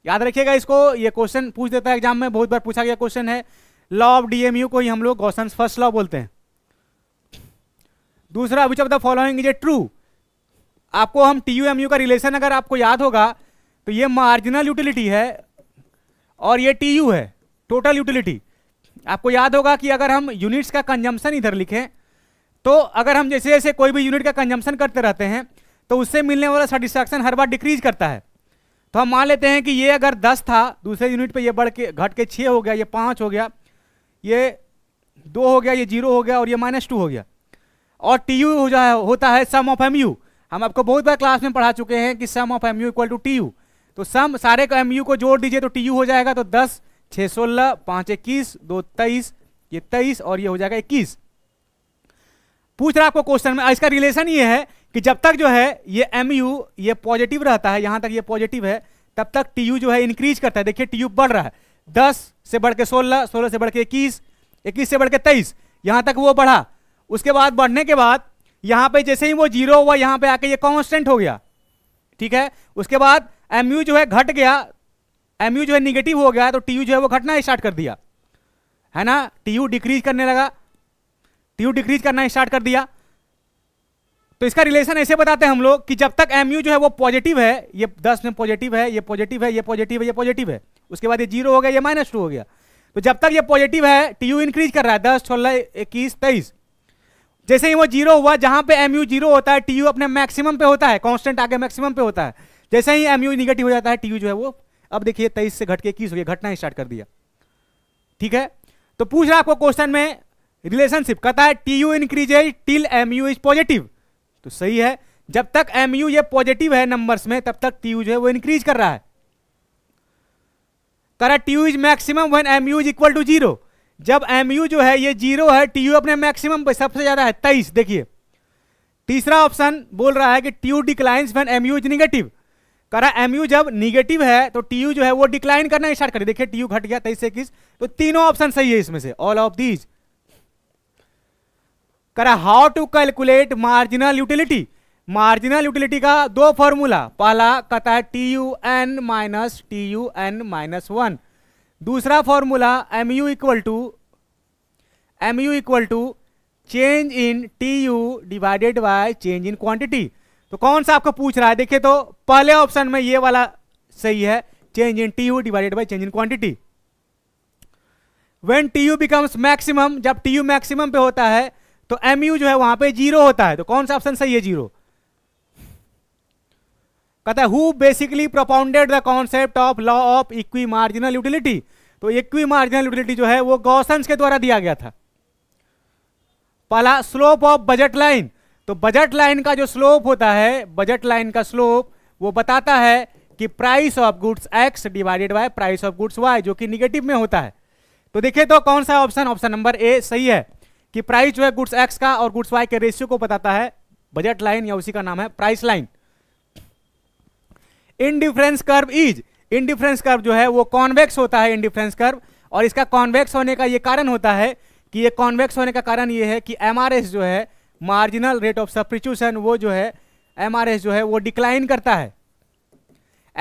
याद रखिएगा इसको ये क्वेश्चन पूछ देता है एग्जाम में बहुत बार पूछा गया क्वेश्चन है लॉ ऑफ डीएमयू को ही हम लोग क्वेश्चन फर्स्ट लॉ बोलते हैं दूसरा which of the following is a true आपको हम टी यू एम यू का रिलेशन अगर आपको याद होगा तो ये मार्जिनल यूटिलिटी है और ये टी यू है टोटल यूटिलिटी आपको याद होगा कि अगर हम यूनिट्स का कंजम्पशन इधर लिखें तो अगर हम जैसे जैसे कोई भी यूनिट का कंजम्पशन करते रहते हैं तो उससे मिलने वाला सेटिस्फैक्शन हर बार डिक्रीज करता है तो हम मान लेते हैं कि ये अगर दस था दूसरे यूनिट पर यह बढ़ के घट के छः हो गया ये पाँच हो गया ये दो हो गया ये जीरो हो गया और ये माइनस टू हो गया और टी यू हो जाए होता है सम ऑफ एम यू हम आपको बहुत बार क्लास में पढ़ा चुके हैं कि sum of M U equal to T U तो सम सारे का एम यू को जोड़ दीजिए तो टी यू हो जाएगा तो दस छः सोलह पाँच इक्कीस दो तेईस ये तेईस और ये हो जाएगा इक्कीस पूछ रहा आपको क्वेश्चन में इसका रिलेशन ये है कि जब तक जो है ये एम यू ये पॉजिटिव रहता है यहाँ तक ये पॉजिटिव है तब तक टी यू जो है इंक्रीज करता है देखिए टी यू बढ़ रहा है दस से बढ़ के सोलह सोलह से बढ़ के इक्कीस इक्कीस से बढ़ के तेईस यहाँ तक वो बढ़ा उसके बाद बढ़ने के बाद यहाँ पे जैसे ही वो जीरो हुआ यहाँ पे आके ये कांस्टेंट हो गया ठीक है उसके बाद एम यू जो है घट गया एम यू जो है निगेटिव हो गया तो टी यू जो है वो घटना स्टार्ट कर दिया है ना टी यू डिक्रीज करने लगा टी यू डिक्रीज करना स्टार्ट कर दिया तो इसका रिलेशन ऐसे बताते हैं हम लोग कि जब तक एम यू जो है वो पॉजिटिव है ये दस में पॉजिटिव है ये पॉजिटिव है ये पॉजिटिव है ये पॉजिटिव है उसके बाद ये जीरो हो गया ये माइनस टू हो गया तो जब तक ये पॉजिटिव है टी यू इंक्रीज कर रहा है दस सोलह इक्कीस तेईस जैसे ही वो जीरो हुआ जहां पे एम यू जीरो होता है टी यू अपने मैक्सिमम पे होता है कॉन्स्टेंट आगे मैक्सिमम पे होता है जैसे ही एम यू निगेटिव हो जाता है टी यू जो है वो अब देखिए तेईस से घटके इक्कीस हो गया घटना स्टार्ट कर दिया ठीक है तो पूछ रहा है आपको क्वेश्चन में रिलेशनशिप कहता है T U increase till M U is positive तो सही है जब तक एम यू ये पॉजिटिव है नंबर्स में तब तक टी यू जो है वो इंक्रीज कर रहा है कह रहा है T U is maximum when M U is equal to zero जब एम यू जो है ये जीरो है टी यू अपने मैक्सिमम सबसे ज्यादा है तेईस देखिए तीसरा ऑप्शन बोल रहा है कि T U declines when M U is negative करा एमयू जब निगेटिव है तो टीयू जो है वो डिक्लाइन करना स्टार्ट करे देखिए टीयू घट गया तेईस इक्कीस तो तीनों ऑप्शन सही है इसमें से ऑल ऑफ दीज करा how to calculate marginal utility marginal utility का दो फॉर्मूला पहला कहता है T U N minus T U N minus one दूसरा formula M U equal to M U equal to change in T U divided by change in quantity तो कौन सा आपको पूछ रहा है देखिए तो पहले ऑप्शन में ये वाला सही है change in T U divided by change in quantity when T U becomes maximum जब टी यू मैक्सिमम पे होता है तो एम यू जो है वहां पे जीरो होता है तो कौन सा ऑप्शन सही है जीरो कहता है who basically propounded the concept of law of equi marginal utility तो इक्वी मार्जिनल यूटिलिटी जो है वो गौसंस के द्वारा दिया गया था पहला स्लोप ऑफ बजट लाइन तो बजट लाइन का जो स्लोप होता है बजट लाइन का स्लोप वो बताता है कि price of goods X divided by price of goods Y जो कि निगेटिव में होता है तो देखिए तो कौन सा ऑप्शन ऑप्शन नंबर ए सही है कि प्राइस जो है गुड्स एक्स का और गुड्स वाई के रेशियो को बताता है बजट लाइन या उसी का नाम है price line indifference curve is indifference curve जो है वो कॉन्वेक्स होता है इनडिफरेंस कर्व और इसका कॉन्वेक्स होने का ये कारण होता है कि ये कॉन्वेक्स होने का कारण ये है कि एम जो है मार्जिनल रेट ऑफ सब्सटीट्यूशन वो जो है एम जो है वो डिक्लाइन करता है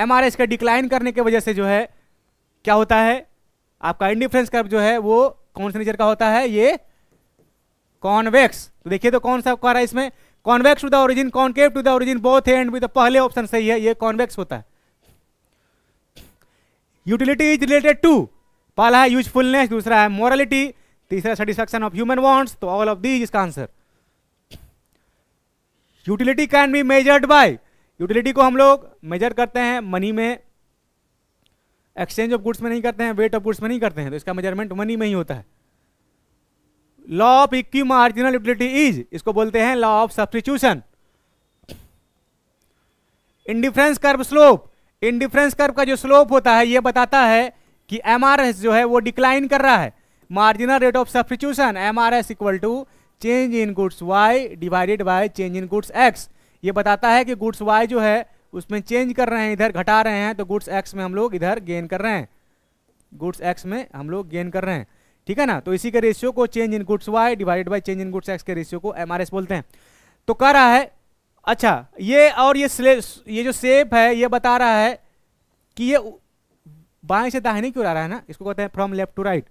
एम आर का डिक्लाइन करने की वजह से जो है क्या होता है आपका इंडिफ्रेंस कर्व जो है वो कौन से नेचर का होता है ये कॉन्वेक्स तो देखिए तो कौन सा कह रहा है इसमें convex to the origin concave to the origin both and with पहले ऑप्शन सही है ये कॉन्वेक्स होता है यूटिलिटी इज रिलेटेड टू पहला है यूजफुलनेस दूसरा है मॉरलिटी तीसरा सेटिस्फेक्शन ऑफ ह्यूमन वॉन्ट्स तो ऑल ऑफ दीज इसका answer utility can be measured by utility को हम लोग मेजर करते हैं मनी में एक्सचेंज ऑफ गुड्स में नहीं करते हैं वेट ऑफ गुड्स में नहीं करते हैं तो इसका मेजरमेंट मनी में ही होता है law of equi marginal utility is इसको बोलते हैं law of substitution indifference curve slope indifference curve का जो स्लोप होता है यह बताता है कि एम जो है वो डिक्लाइन कर रहा है marginal rate of substitution M R S equal to change in goods Y divided by change in goods X ये बताता है कि गुड्स वाई जो है उसमें चेंज कर रहे हैं इधर घटा रहे हैं तो गुड्स एक्स में हम लोग इधर गेन कर रहे हैं गुड्स एक्स में हम लोग गेन कर रहे हैं ठीक है ना तो इसी के रेशियो को change in goods Y divided by change in goods X के रेशियो को एम बोलते हैं तो कह रहा है अच्छा ये और ये ये जो सेप है ये बता रहा है कि ये बाएं से दाहिनी क्यों आ रहा है ना इसको कहते हैं फ्रॉम लेफ्ट टू राइट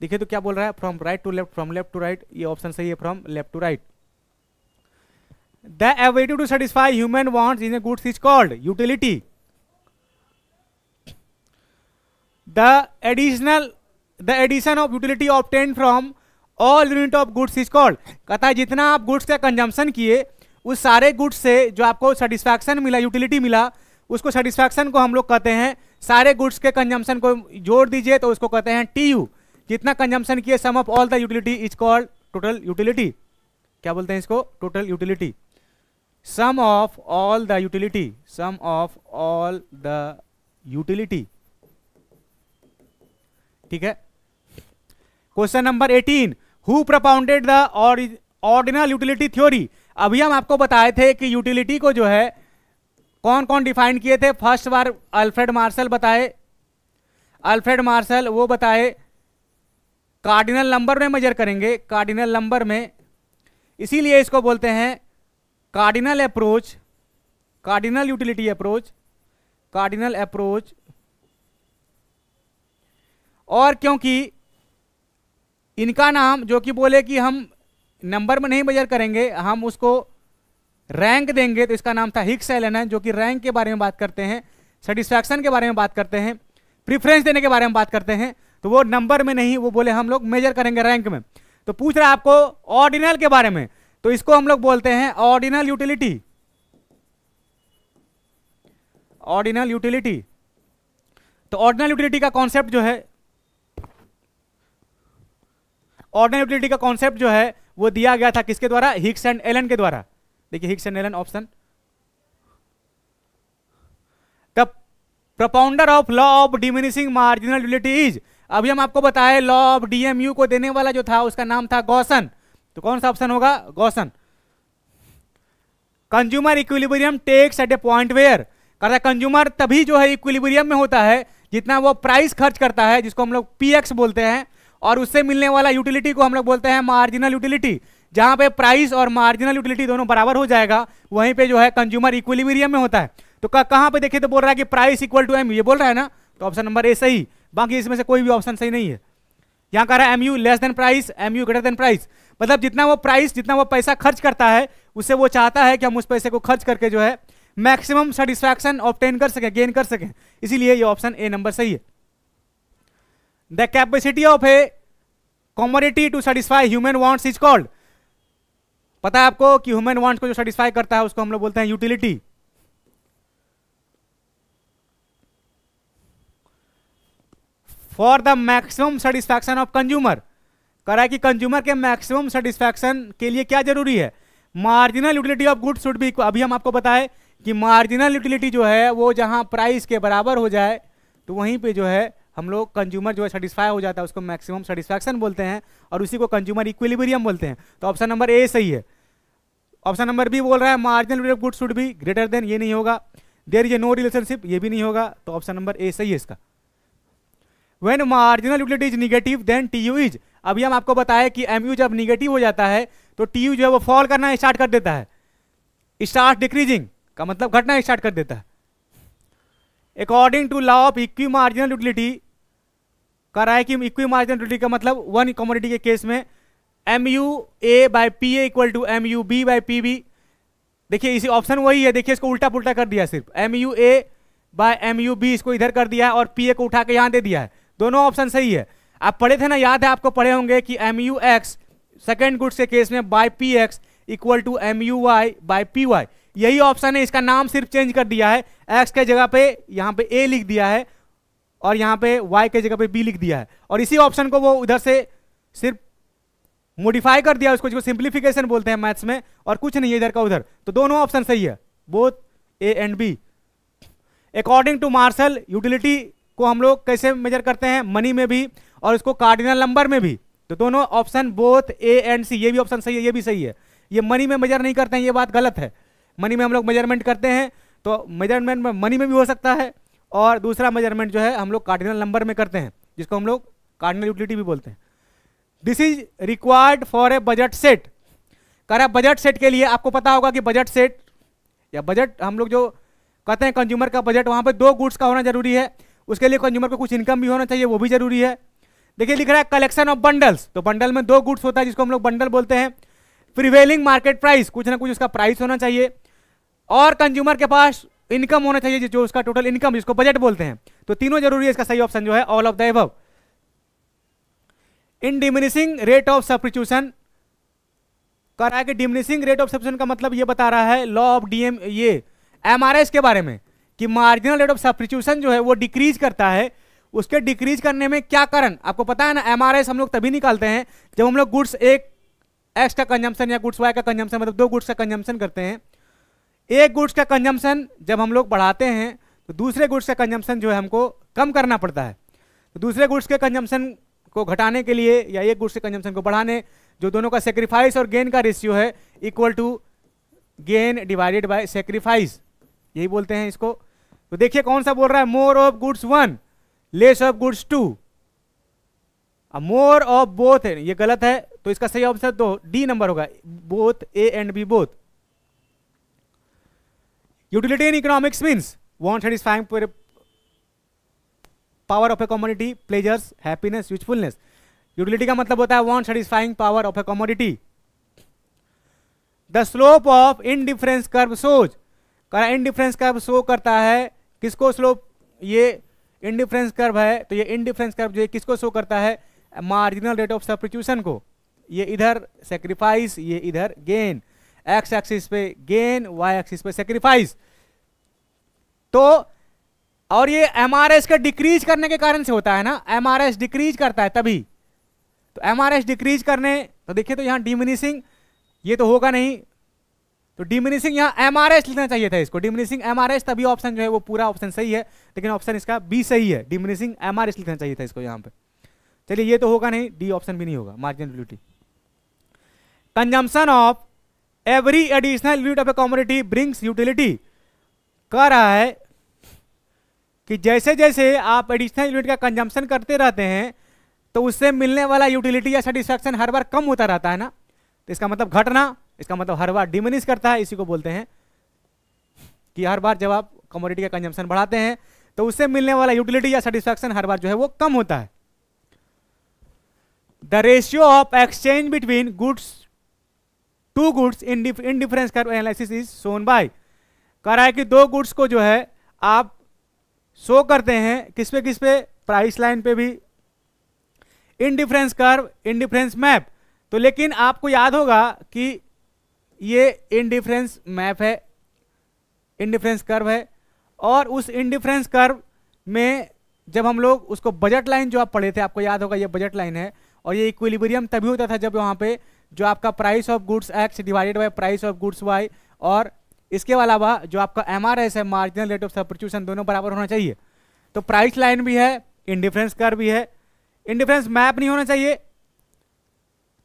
देखिए तो क्या बोल रहा है from right to left from left to right ये ऑप्शन सही है from left to right the ability to satisfy human want in a goods is called utility the additional the addition of utility obtain from all unit of goods is called कथा जितना आप goods का consumption किए उस सारे goods से जो आपको सेटिस्फैक्शन मिला यूटिलिटी मिला उसको सेटिस्फैक्शन को हम लोग कहते हैं सारे गुड्स के कंजम्पन को जोड़ दीजिए तो उसको कहते हैं टी यू कितना कंजम्पशन किया sum of all the utility is called total utility क्या बोलते हैं इसको total utility sum of all the utility sum of all the utility ठीक है question number 18 who propounded the ordinal utility theory अभी हम आपको बताए थे कि यूटिलिटी को जो है कौन कौन डिफाइन किए थे फर्स्ट बार अल्फ्रेड मार्शल बताए अल्फ्रेड मार्शल वो बताए कार्डिनल नंबर में मेजर करेंगे कार्डिनल नंबर में इसीलिए इसको बोलते हैं cardinal approach cardinal utility approach cardinal approach और क्योंकि इनका नाम जो कि बोले कि हम नंबर में नहीं मेजर करेंगे हम उसको रैंक देंगे तो इसका नाम था हिक्स एलन जो कि रैंक के बारे में बात करते हैं सेटिस्फैक्शन के बारे में बात करते हैं प्रिफ्रेंस देने के बारे में बात करते हैं तो वो नंबर में नहीं वो बोले हम लोग मेजर करेंगे रैंक में तो पूछ रहा है आपको ऑर्डिनल के बारे में तो इसको हम लोग बोलते हैं ऑर्डिनल यूटिलिटी ऑर्डिनल यूटिलिटी तो ऑर्डिनल यूटिलिटी का कॉन्सेप्ट जो है ऑर्डिनल यूटिलिटी का कॉन्सेप्ट जो है वो दिया गया था किसके द्वारा हिक्स एंड एलन के द्वारा देखिए Hicks and Allen option the propounder of law of diminishing marginal utility is अभी हम आपको बताए लॉ ऑफ डीएमयू को देने वाला जो था उसका नाम था गौसन तो कौन सा ऑप्शन होगा Gossen consumer equilibrium takes at a point where करता कंज्यूमर तभी जो है इक्विलिब्रियम में होता है जितना वो प्राइस खर्च करता है जिसको हम लोग पी बोलते हैं और उससे मिलने वाला यूटिलिटी को हम लोग बोलते हैं मार्जिनल यूटिलिटी जहां पे प्राइस और मार्जिनल यूटिलिटी दोनों बराबर हो जाएगा वहीं पे जो है कंज्यूमर इक्विलिब्रियम में होता है तो कहां पे देखिए तो बोल रहा है कि प्राइस इक्वल टू एम ये बोल रहा है ना तो ऑप्शन नंबर ए सही बाकी इसमें से कोई भी ऑप्शन सही नहीं है यहाँ कह रहा है M U less than price M U greater than price मतलब जितना वो प्राइस जितना वो पैसा खर्च करता है उससे वो चाहता है कि हम उस पैसे को खर्च करके जो है मैक्सिमम सेटिस्फैक्शन ऑप्टेन कर सकें गेन कर सकें इसीलिए ये ऑप्शन ए नंबर सही है the capacity of a commodity to satisfy human wants is called पता है आपको कि ह्यूमन वांट्स को जो सेटिस्फाई करता है उसको हम लोग बोलते हैं utility for the maximum satisfaction of consumer कह रहा है कि कंज्यूमर के मैक्सिमम सेटिस्फैक्शन के लिए क्या जरूरी है marginal utility of goods should be अभी हम आपको बताएं कि मार्जिनल यूटिलिटी जो है वो जहाँ प्राइस के बराबर हो जाए तो वहीं पे जो है हम लोग कंज्यूमर जो है सेटिस्फाई हो जाता है उसको मैक्सिमम सेटिस्फैक्शन बोलते हैं और उसी को कंज्यूमर इक्विलिबरियम बोलते हैं तो ऑप्शन नंबर ए सही है ऑप्शन नंबर बी बोल रहा है marginal of good should be greater than ये नहीं होगा there is a no relationship ये भी नहीं होगा तो ऑप्शन नंबर ए सही है इसका when marginal utility is negative then T U is अभी हम आपको बताए कि एम यू जब निगेटिव हो जाता है तो टी यू जो है वो फॉल करना स्टार्ट कर देता है स्टार्ट डिक्रीजिंग का मतलब घटना स्टार्ट कर देता है according to law of equi marginal utility कर रहा है कि इक्वी मार्जिनल यूटिलिटी का मतलब वन कम्युनिटी के केस में M U A by P A equal to M U B by P B देखिए इसी ऑप्शन वही है देखिए इसको उल्टा पुल्टा कर दिया सिर्फ M U A by M U B इसको इधर कर दिया है और पी ए को उठा के यहाँ दे दिया है दोनों ऑप्शन सही है आप पढ़े थे ना याद है आपको पढ़े होंगे कि M U X second goods के केस में by P X equal to M U Y by P Y यही ऑप्शन है इसका नाम सिर्फ चेंज कर दिया है एक्स के जगह पे यहाँ पे ए लिख दिया है और यहाँ पे वाई के जगह पे बी लिख दिया है और इसी ऑप्शन को वो उधर से सिर्फ मोडिफाई कर दिया उसको जिसको सिंप्लीफिकेशन बोलते हैं मैथ्स में और कुछ नहीं है इधर का उधर तो दोनों ऑप्शन सही है both A and B according to Marshall utility को हम लोग कैसे मेजर करते हैं मनी में भी और इसको कार्डिनल नंबर में भी तो दोनों option both A and C ये भी ऑप्शन सही है ये भी सही है ये मनी में मेजर नहीं करते हैं ये बात गलत है मनी में हम लोग मेजरमेंट करते हैं तो मेजरमेंट मनी में भी हो सकता है और दूसरा मेजरमेंट जो है हम लोग कार्डिनल नंबर में करते हैं जिसको हम लोग कार्डिनल यूटिलिटी भी बोलते हैं this is required for a budget set कह रहा बजट सेट के लिए आपको पता होगा कि बजट सेट या बजट हम लोग जो कहते हैं कंज्यूमर का बजट वहाँ पर दो गुड्स का होना जरूरी है उसके लिए कंज्यूमर को कुछ इनकम भी होना चाहिए वो भी जरूरी है देखिए लिख रहा है कलेक्शन ऑफ बंडल्स तो बंडल में दो गुड्स होता है जिसको हम लोग बंडल बोलते हैं प्रिवेलिंग मार्केट प्राइस कुछ ना कुछ उसका प्राइस होना चाहिए और कंज्यूमर के पास इनकम होना चाहिए जो उसका टोटल इनकम जिसको बजट बोलते हैं तो तीनों जरूरी है इसका सही ऑप्शन जो है all of the above in diminishing rate of substitution कह रहा है कि डिमिनिशिंग रेट ऑफ सब्सिट्यूशन का मतलब ये बता रहा है लॉ ऑफ डीएम ये एमआरएस के बारे में कि मार्जिनल रेट ऑफ सब्सिट्यूशन जो है वो डिक्रीज करता है उसके डिक्रीज करने में क्या कारण आपको पता है ना एम हम लोग तभी निकालते हैं जब हम लोग गुड्स एक एक्स का कंजम्पन या गुड्स वाई का कंजम्पन मतलब दो गुड्स का कंजम्पन करते हैं एक गुड्स का कंजम्पन जब हम लोग बढ़ाते हैं तो दूसरे गुड्स का कंजम्पन जो है हमको कम करना पड़ता है तो दूसरे गुड्स के कंजम्पन को घटाने के लिए या एक गुड्स के कंजम्पन को बढ़ाने जो दोनों का सेक्रीफाइस और गेन का रेशियो है equal to gain divided by sacrifice यही बोलते हैं इसको तो देखिए कौन सा बोल रहा है more of goods one less of goods two more of both है ये गलत है तो इसका सही ऑप्शन तो डी नंबर होगा both A and B both utility in economics means want satisfying power of a commodity pleasures happiness usefulness utility का मतलब होता है want satisfying power of a commodity the slope of indifference curve shows indifference curve show करता है किसको slope ये indifference curve है तो ये इनडिफरेंस कर्व जो है किसको शो करता है मार्जिनल रेट ऑफ सब्सिट्यूशन को ये इधर सेक्रीफाइस ये इधर गेन एक्स एक्सिस पे गेन वाई एक्सिस पे सेक्रीफाइस तो और ये एम आर एस का डिक्रीज करने के कारण से होता है ना एम आर एस डिक्रीज करता है तभी तो एम आर एस डिक्रीज करने तो देखिए तो यहाँ डिमिनिशिंग ये तो होगा नहीं तो डिमिनिशिंग यहाँ एम आर एस लिखना चाहिए था इसको डिमिनिशिंग एम आर एस तभी ऑप्शन जो है वो पूरा ऑप्शन सही है लेकिन ऑप्शन इसका बी सही है डिमिनिशिंग एम आर एस लिखना चाहिए था इसको यहाँ पे चलिए ये तो होगा नहीं डी ऑप्शन भी नहीं होगा margin beauty consumption of every additional unit of a commodity brings utility कह रहा है कि जैसे जैसे आप एडिशनल यूनिट का कंजम्पशन करते रहते हैं तो उससे मिलने वाला यूटिलिटी या सेटिस्फैक्शन हर बार कम होता रहता है ना तो इसका मतलब घटना इसका मतलब हर बार डिमिनिश करता है इसी को बोलते हैं कि हर बार जब आप कमोडिटी का कंजम्पशन बढ़ाते हैं तो उससे मिलने वाला यूटिलिटी या सेटिस्फैक्शन हर बार जो है वो कम होता है the ratio of exchange between goods two goods in indifference curve analysis is shown by कह रहा है कि दो गुड्स को जो है आप शो करते हैं किस पे किस पे प्राइस लाइन पे भी इन डिफरेंस कर इन डिफरेंस मैप तो लेकिन आपको याद होगा कि ये इनडिफरेंस मैप है इनडिफरेंस कर्व है और उस इनडिफरेंस कर्व में जब हम लोग उसको बजट लाइन जो आप पढ़े थे आपको याद होगा ये बजट लाइन है और ये इक्विलिब्रियम तभी होता था जब वहाँ पे जो आपका price of goods X divided by price of goods Y और इसके अलावा जो आपका एम है मार्जिनल रेट ऑफ सब्रच्यूशन दोनों बराबर होना चाहिए तो प्राइस लाइन भी है इनडिफरेंस कर भी है इनडिफरेंस मैप नहीं होना चाहिए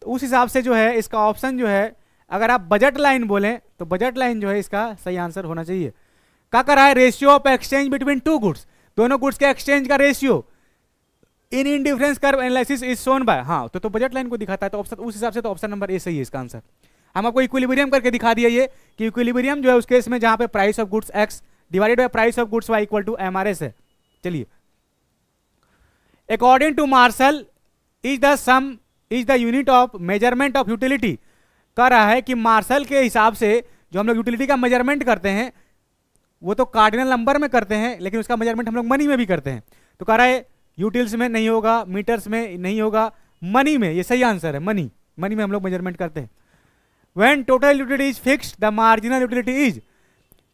तो उस हिसाब से जो है इसका ऑप्शन जो है अगर आप बजट लाइन बोलें तो बजट लाइन जो है इसका सही आंसर होना चाहिए क्या कर रहा है ratio of exchange between two goods दोनों गुड्स के एक्सचेंज का ratio in indifference curve analysis is shown by हाँ तो तो बजट लाइन को दिखाता है तो ऑप्शन उस हिसाब से तो ऑप्शन नंबर ए सही है इसका आंसर हम आपको इक्विलिब्रियम करके दिखा दिया ये कि इक्विलिब्रियम जो है उस केस में जहाँ पे price of goods X divided by price of goods Y equal to M है चलिए according to Marshall is the sum is the unit of measurement of utility कह रहा है कि मार्शल के हिसाब से जो हम लोग यूटिलिटी का मेजरमेंट करते हैं वो तो कार्डिनल नंबर में करते हैं लेकिन उसका मेजरमेंट हम लोग मनी में भी करते हैं तो कह रहा है यूटिल्स में नहीं होगा मीटर्स में नहीं होगा मनी में ये सही आंसर है मनी मनी में हम लोग मेजरमेंट करते हैं when total utility is fixed the marginal utility is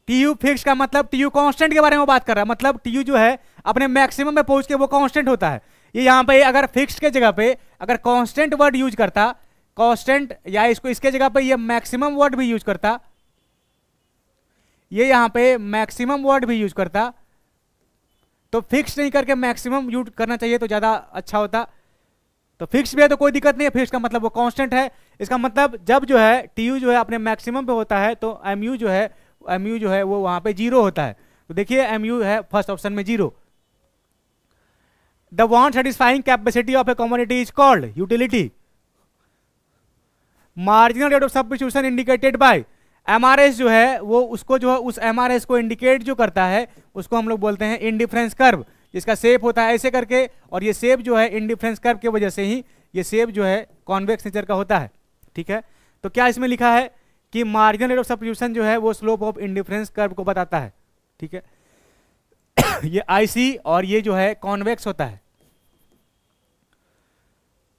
T U fix का मतलब टी यू कॉन्स्टेंट के बारे में बात कर रहा है मतलब टी यू जो है अपने मैक्सिमम में पहुंच के वो कॉन्स्टेंट होता है ये यहाँ पे अगर फिक्स के जगह पे अगर कॉन्स्टेंट वर्ड यूज करता कॉन्स्टेंट या इसको इसके जगह पर यह मैक्सिमम वर्ड भी यूज करता ये यहां पे मैक्सिमम वर्ड भी यूज करता तो फिक्स नहीं करके मैक्सिमम यूज करना चाहिए तो ज़्यादा अच्छा होता तो फिक्स भी है तो कोई दिक्कत नहीं है फिक्स का मतलब वो कांस्टेंट है इसका मतलब जब जो है टी यू जो है अपने मैक्सिमम पे होता है तो एम यू जो है एम यू जो है वो वहां पे जीरो होता है तो देखिए एम यू है फर्स्ट ऑप्शन में zero the want satisfying capacity of a commodity is called utility marginal rate of substitution indicated by MRS जो है वो उसको जो है उस एमआरएस को इंडिकेट जो करता है उसको हम लोग बोलते हैं इंडिफ्रेंस कर्व जिसका सेप होता है ऐसे करके और ये सेप जो है इंडिफ्रेंस कर्व की वजह से ही ये सेप जो है कॉन्वेक्स नेचर का होता है ठीक है तो क्या इसमें लिखा है कि मार्जिनल रेट ऑफ सब्सिट्यूशन जो है वो स्लोप ऑफ इंडिफ्रेंस कर्व को बताता है ठीक है ये आईसी और ये जो है कॉन्वेक्स होता है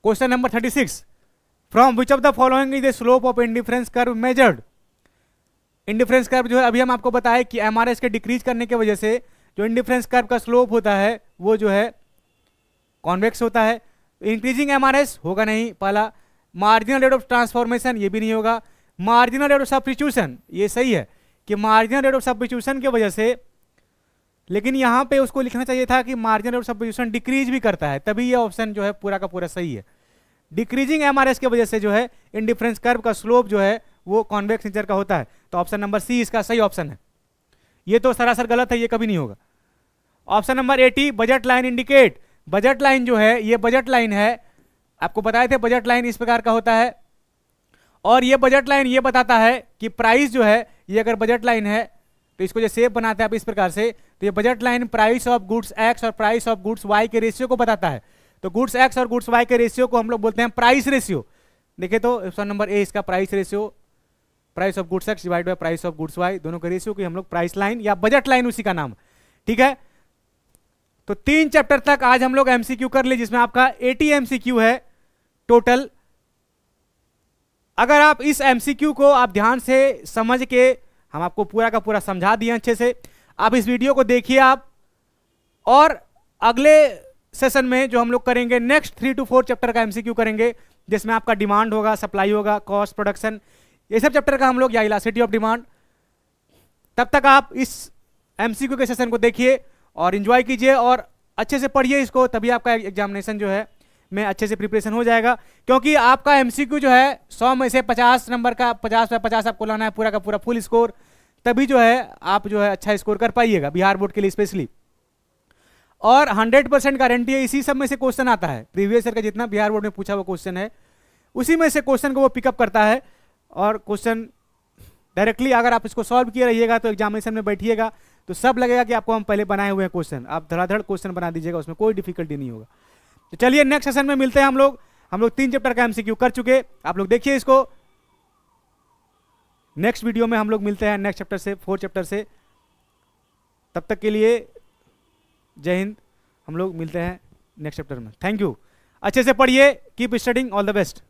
question number thirty six from which of the following is the slope of indifference curve measured indifference curve जो है अभी हम आपको बताए कि एम के डिक्रीज करने की वजह से जो इंडिफरेंस कर्व का स्लोप होता है वो जो है कॉन्वेक्स होता है इंक्रीजिंग एम होगा नहीं पहला मार्जिनल रेट ऑफ ट्रांसफॉर्मेशन ये भी नहीं होगा मार्जिनल रेट ऑफ सब्सिट्यूशन ये सही है कि मार्जिनल रेट ऑफ सब्सिट्यूशन की वजह से लेकिन यहाँ पे उसको लिखना चाहिए था कि marginal rate of substitution decrease भी करता है तभी ये ऑप्शन जो है पूरा का पूरा सही है डिक्रीजिंग एम के वजह से जो है इंडिफरेंस कर्व का स्लोप जो है वो कॉन्वेक्स नेचर का होता है तो ऑप्शन नंबर सी इसका सही ऑप्शन है ये तो सरासर गलत है ये कभी नहीं होगा option number eighty budget line indicate budget line जो है ये बजट लाइन है आपको बताए थे बजट लाइन इस प्रकार का होता है और ये बजट लाइन ये बताता है कि प्राइस जो है ये अगर बजट लाइन है तो इसको जो सेप बनाते हैं आप इस प्रकार से तो ये budget line price of goods X और प्राइस ऑफ गुड्स वाई के रेशियो को बताता है तो गुड्स एक्स और गुड्स वाई के रेशियो को हम लोग बोलते हैं प्राइस रेशियो देखिए तो ऑप्शन नंबर ए इसका price ratio price of goods X divide by price of goods Y दोनों का रेशियो की हम लोग प्राइस लाइन या बजट लाइन उसी का नाम ठीक है तो तीन चैप्टर तक आज हम लोग एमसीक्यू कर ले जिसमें आपका एटी एमसीक्यू है टोटल अगर आप इस एमसीक्यू को आप ध्यान से समझ के हम आपको पूरा का पूरा समझा दिए अच्छे से आप इस वीडियो को देखिए आप और अगले सेशन में जो हम लोग करेंगे next three to four chapter का एमसीक्यू करेंगे जिसमें आपका डिमांड होगा सप्लाई होगा कॉस्ट प्रोडक्शन ये सब चैप्टर का हम लोग या इलासिटी ऑफ डिमांड तब तक आप इस एमसीक्यू के सेशन को देखिए और इन्जॉय कीजिए और अच्छे से पढ़िए इसको तभी आपका एग्जामिनेशन जो है में अच्छे से प्रिपरेशन हो जाएगा क्योंकि आपका एमसीक्यू जो है सौ में से पचास नंबर का पचास बाय पचास आपको लाना है पूरा का पूरा फुल स्कोर तभी जो है आप जो है अच्छा स्कोर कर पाइएगा बिहार बोर्ड के लिए स्पेशली और 100 परसेंट गारंटी है इसी सब में से क्वेश्चन आता है प्रीवियस ईयर का जितना बिहार बोर्ड में पूछा हुआ क्वेश्चन है उसी में से क्वेश्चन को वो पिकअप करता है और क्वेश्चन डायरेक्टली अगर आप इसको सॉल्व किए रहिएगा तो एग्जामिनेशन में बैठिएगा तो सब लगेगा कि आपको हम पहले बनाए हुए हैं क्वेश्चन आप धड़ाधड़ क्वेश्चन बना दीजिएगा उसमें कोई डिफिकल्टी नहीं होगा तो चलिए नेक्स्ट सेशन में मिलते हैं हम लोग हम लोग तीन चैप्टर का एमसीक्यू कर चुके आप लोग देखिए इसको नेक्स्ट वीडियो में हम लोग मिलते हैं नेक्स्ट चैप्टर से फोर्थ चैप्टर से तब तक के लिए जय हिंद हम लोग मिलते हैं नेक्स्ट चैप्टर में थैंक यू अच्छे से पढ़िए keep studying all the best